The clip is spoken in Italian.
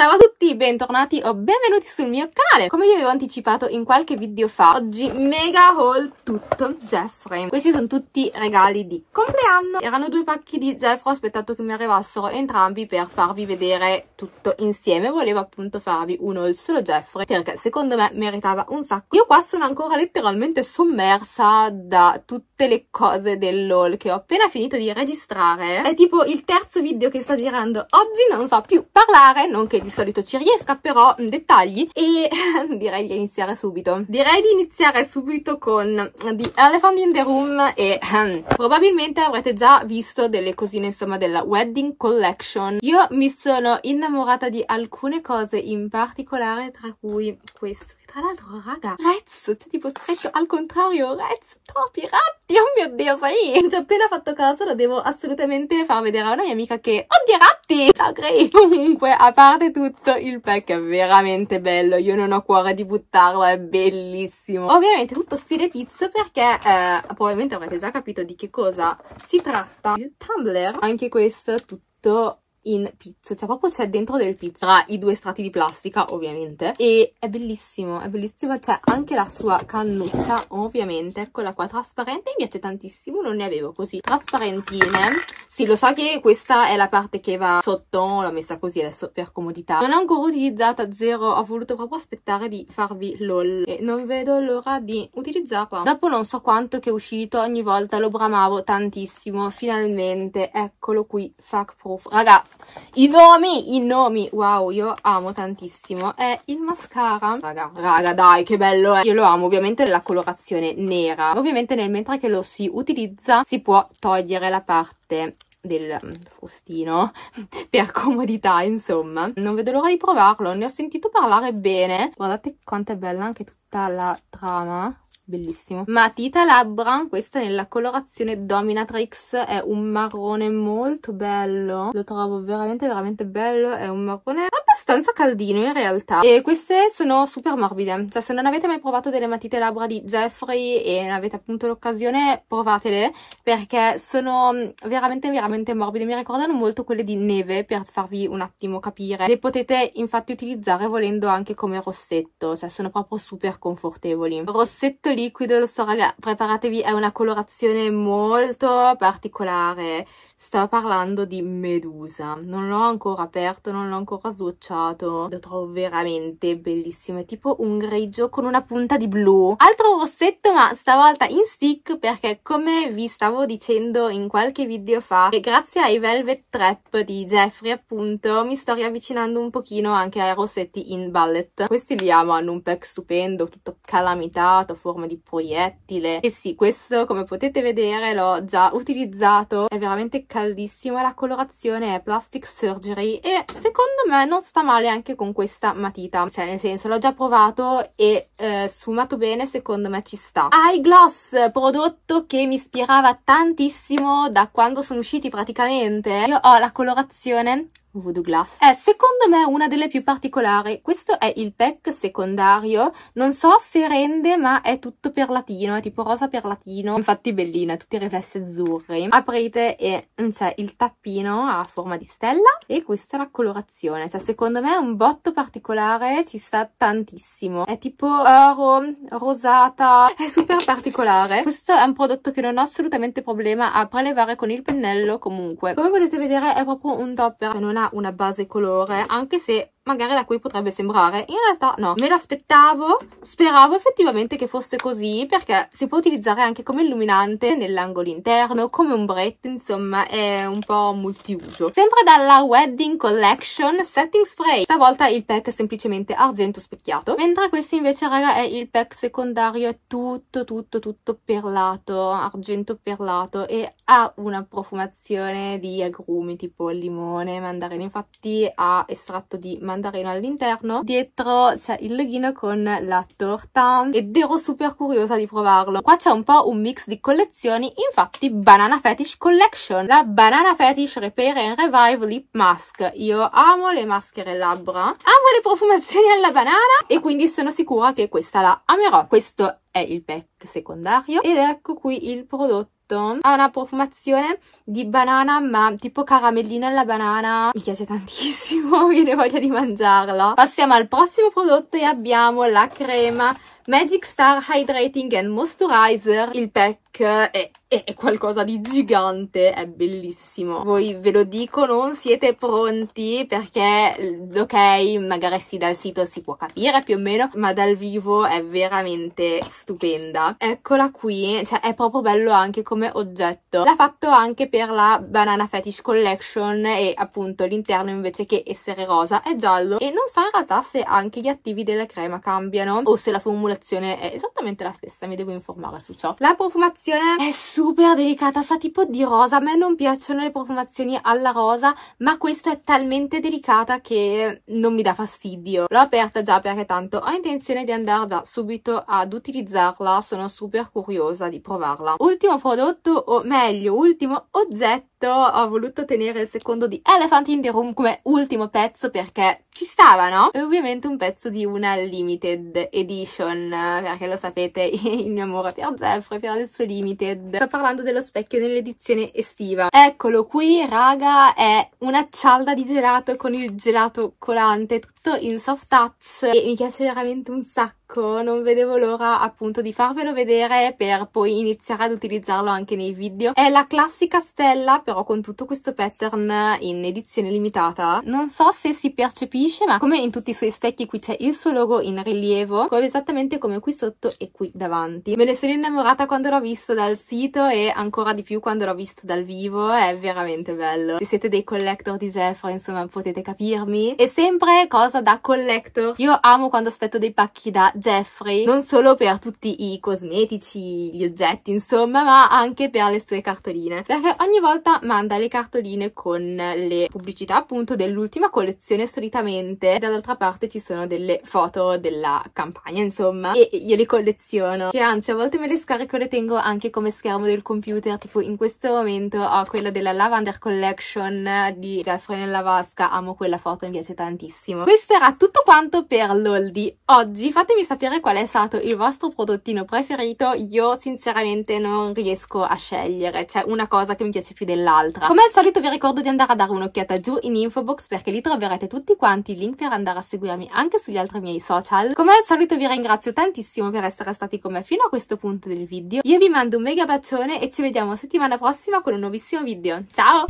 sábado bentornati o benvenuti sul mio canale Come vi avevo anticipato in qualche video fa Oggi mega haul tutto Jeffrey Questi sono tutti regali di compleanno Erano due pacchi di Jeffrey Ho aspettato che mi arrivassero entrambi per farvi vedere tutto insieme Volevo appunto farvi un haul solo Jeffrey Perché secondo me meritava un sacco Io qua sono ancora letteralmente sommersa da tutte le cose dell'haul Che ho appena finito di registrare È tipo il terzo video che sto girando oggi Non so più parlare Non che di solito ci riesca però mm, dettagli e direi di iniziare subito. Direi di iniziare subito con The mm, Elephant in the Room e mm, probabilmente avrete già visto delle cosine insomma della Wedding Collection. Io mi sono innamorata di alcune cose in particolare tra cui questo tra l'altro, raga, Rez, cioè tipo stretto al contrario, Rez, troppi ratti, oh mio Dio, sai? Ci cioè, ho appena fatto caso, lo devo assolutamente far vedere a una mia amica che odia ratti! Ciao, Grey! Comunque, a parte tutto, il pack è veramente bello, io non ho cuore di buttarlo, è bellissimo. Ovviamente tutto stile pizza perché, eh, probabilmente avrete già capito di che cosa si tratta. Il Tumblr, anche questo, tutto in pizzo, cioè proprio c'è dentro del pizzo, tra i due strati di plastica ovviamente, e è bellissimo, è bellissimo, c'è anche la sua cannuccia ovviamente, eccola qua, trasparente, mi piace tantissimo, non ne avevo così trasparentine, sì, lo so che questa è la parte che va sotto, l'ho messa così adesso per comodità. Non è ancora utilizzata, zero, ho voluto proprio aspettare di farvi lol e non vedo l'ora di utilizzarla. Dopo non so quanto che è uscito, ogni volta lo bramavo tantissimo, finalmente, eccolo qui, fuck proof. Raga, i nomi, i nomi, wow, io amo tantissimo. È il mascara, raga, raga, dai, che bello è. Eh. Io lo amo, ovviamente la colorazione nera. Ovviamente nel mentre che lo si utilizza si può togliere la parte parte del mm, frustino per comodità insomma non vedo l'ora di provarlo ne ho sentito parlare bene guardate quanto è bella anche tutta la trama bellissimo. Matita labbra, questa è nella colorazione Dominatrix, è un marrone molto bello, lo trovo veramente veramente bello, è un marrone abbastanza caldino in realtà. E queste sono super morbide, cioè se non avete mai provato delle matite labbra di Jeffrey e avete appunto l'occasione, provatele perché sono mm, veramente veramente morbide, mi ricordano molto quelle di neve per farvi un attimo capire. Le potete infatti utilizzare volendo anche come rossetto, cioè sono proprio super confortevoli. Rossetto lì liquido lo so raga preparatevi è una colorazione molto particolare sto parlando di Medusa non l'ho ancora aperto non l'ho ancora sbocciato lo trovo veramente bellissimo è tipo un grigio con una punta di blu altro rossetto ma stavolta in stick perché come vi stavo dicendo in qualche video fa grazie ai Velvet Trap di Jeffrey appunto mi sto riavvicinando un pochino anche ai rossetti in ballet questi li amo hanno un pack stupendo tutto calamitato forma di proiettile e sì questo come potete vedere l'ho già utilizzato è veramente caldissimo la colorazione è Plastic Surgery e secondo me non sta male anche con questa matita, cioè nel senso l'ho già provato e eh, sfumato bene secondo me ci sta. Eye Gloss, prodotto che mi ispirava tantissimo da quando sono usciti praticamente, io ho la colorazione Voodoo Glass è eh, secondo me una delle più particolari questo è il pack secondario non so se rende ma è tutto perlatino è tipo rosa perlatino infatti bellino, tutti i riflessi azzurri aprite e c'è il tappino a forma di stella e questa è la colorazione cioè secondo me è un botto particolare ci sta tantissimo è tipo oro eh, rosata è super particolare questo è un prodotto che non ho assolutamente problema a prelevare con il pennello comunque come potete vedere è proprio un topper cioè, non una base colore anche se magari da qui potrebbe sembrare. In realtà no, me l'aspettavo, speravo effettivamente che fosse così perché si può utilizzare anche come illuminante nell'angolo interno, come ombretto, insomma è un po' multiuso. Sempre dalla Wedding Collection Setting Spray, stavolta il pack è semplicemente argento specchiato, mentre questo invece raga è il pack secondario, è tutto tutto tutto perlato, argento perlato e ha una profumazione di agrumi tipo limone, mandarino, infatti ha estratto di mandarino pantarino all'interno dietro c'è il leghino con la torta ed ero super curiosa di provarlo qua c'è un po' un mix di collezioni infatti Banana Fetish Collection la Banana Fetish Repair and Revive Lip Mask io amo le maschere labbra amo le profumazioni alla banana e quindi sono sicura che questa la amerò questo è il pack secondario ed ecco qui il prodotto prodotto ha una profumazione di banana ma tipo caramellina alla banana mi piace tantissimo viene voglia di mangiarlo passiamo al prossimo prodotto e abbiamo la crema Magic Star Hydrating and Moisturizer il pack è, è, è, qualcosa di gigante, è bellissimo. Voi ve lo dico, non siete pronti perché, ok, magari sì dal sito si può capire più o meno, ma dal vivo è veramente stupenda. Eccola qui, cioè è proprio bello anche come oggetto. L'ha fatto anche per la Banana Fetish Collection e appunto l'interno invece che essere rosa è giallo e non so in realtà se anche gli attivi della crema cambiano o se la formulazione è esattamente la stessa, mi devo informare su ciò. La profumazione profumazione è super delicata, sa tipo di rosa. A me non piacciono le profumazioni alla rosa, ma questa è talmente delicata che non mi dà fastidio. L'ho aperta già perché tanto ho intenzione di andare già subito ad utilizzarla, sono super curiosa di provarla. Ultimo prodotto, o meglio, ultimo oggetto ho voluto tenere il secondo di Elephant in the Room come ultimo pezzo perché ci stava, no? E ovviamente un pezzo di una limited edition, perché lo sapete, il mio amore per Jeffrey, per il suo limited. Sto parlando dello specchio nell'edizione estiva. Eccolo qui, raga, è una cialda di gelato con il gelato colante, tutto in soft touch e mi piace veramente un sacco non vedevo l'ora appunto di farvelo vedere per poi iniziare ad utilizzarlo anche nei video. È la classica stella però con tutto questo pattern in edizione limitata non so se si percepisce ma come in tutti i suoi specchi qui c'è il suo logo in rilievo proprio esattamente come qui sotto e qui davanti me ne sono innamorata quando l'ho visto dal sito e ancora di più quando l'ho visto dal vivo è veramente bello se siete dei collector di Jeffrey insomma potete capirmi e sempre cosa da collector io amo quando aspetto dei pacchi da Jeffrey non solo per tutti i cosmetici gli oggetti insomma ma anche per le sue cartoline perché ogni volta manda le cartoline con le pubblicità appunto dell'ultima collezione solitamente dall'altra parte ci sono delle foto della campagna insomma e io le colleziono che anzi a volte me le scarico e le tengo anche come schermo del computer tipo in questo momento ho quella della Lavender Collection di Jeffrey nella vasca amo quella foto mi piace tantissimo questo era tutto quanto per LOL di oggi fatemi sapere qual è stato il vostro prodottino preferito io sinceramente non riesco a scegliere c'è una cosa che mi piace più dell'altra dell'altra. Come al solito vi ricordo di andare a dare un'occhiata giù in info box perché lì troverete tutti quanti i link per andare a seguirmi anche sugli altri miei social. Come al solito vi ringrazio tantissimo per essere stati con me fino a questo punto del video. Io vi mando un mega bacione e ci vediamo settimana prossima con un nuovissimo video. Ciao!